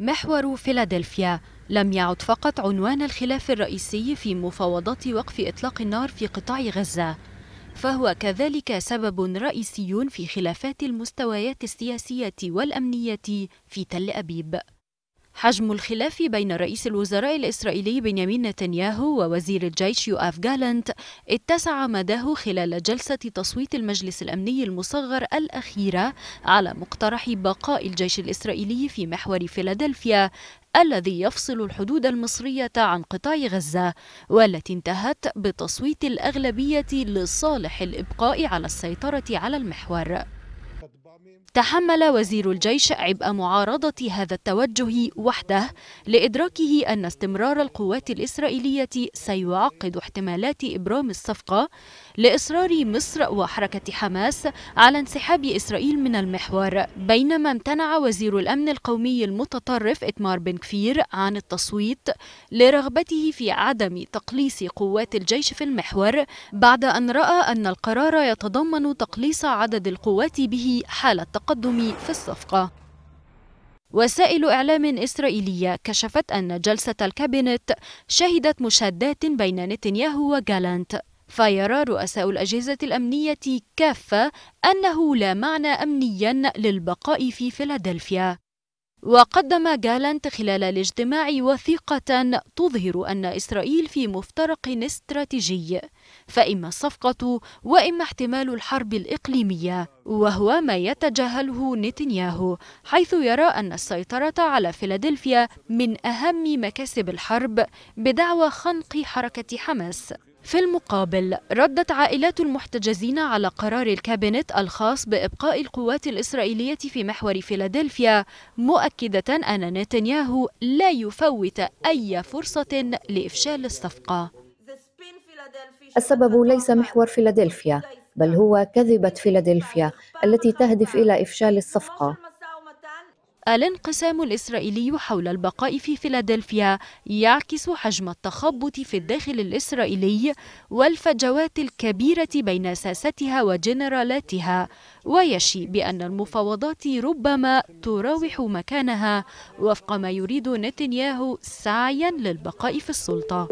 محور فيلادلفيا لم يعد فقط عنوان الخلاف الرئيسي في مفاوضات وقف إطلاق النار في قطاع غزة فهو كذلك سبب رئيسي في خلافات المستويات السياسية والأمنية في تل أبيب حجم الخلاف بين رئيس الوزراء الإسرائيلي بنيامين نتنياهو ووزير الجيش يؤاف جالنت اتسع مداه خلال جلسة تصويت المجلس الأمني المصغر الأخيرة على مقترح بقاء الجيش الإسرائيلي في محور فيلادلفيا الذي يفصل الحدود المصرية عن قطاع غزة والتي انتهت بتصويت الأغلبية لصالح الإبقاء على السيطرة على المحور تحمل وزير الجيش عبء معارضة هذا التوجه وحده لإدراكه أن استمرار القوات الإسرائيلية سيعقد احتمالات إبرام الصفقة لإصرار مصر وحركة حماس على انسحاب إسرائيل من المحور بينما امتنع وزير الأمن القومي المتطرف إتمار بن كفير عن التصويت لرغبته في عدم تقليص قوات الجيش في المحور بعد أن رأى أن القرار يتضمن تقليص عدد القوات به حتى حال التقدم في الصفقة وسائل إعلام إسرائيلية كشفت أن جلسة الكابينت شهدت مشادات بين نتنياهو وجالانت فيرى رؤساء الأجهزة الأمنية كافة أنه لا معنى أمنيا للبقاء في فيلادلفيا وقدم جالانت خلال الاجتماع وثيقة تظهر أن إسرائيل في مفترق استراتيجي فإما الصفقة وإما احتمال الحرب الإقليمية وهو ما يتجاهله نتنياهو حيث يرى أن السيطرة على فيلادلفيا من أهم مكاسب الحرب بدعوى خنق حركة حماس في المقابل ردت عائلات المحتجزين على قرار الكابينت الخاص بإبقاء القوات الإسرائيلية في محور فيلادلفيا مؤكدة أن نتنياهو لا يفوت أي فرصة لإفشال الصفقة السبب ليس محور فيلادلفيا بل هو كذبة فيلادلفيا التي تهدف إلى إفشال الصفقة الانقسام الإسرائيلي حول البقاء في فيلادلفيا يعكس حجم التخبط في الداخل الإسرائيلي والفجوات الكبيرة بين ساستها وجنرالاتها ويشي بأن المفاوضات ربما تراوح مكانها وفق ما يريد نتنياهو سعيا للبقاء في السلطة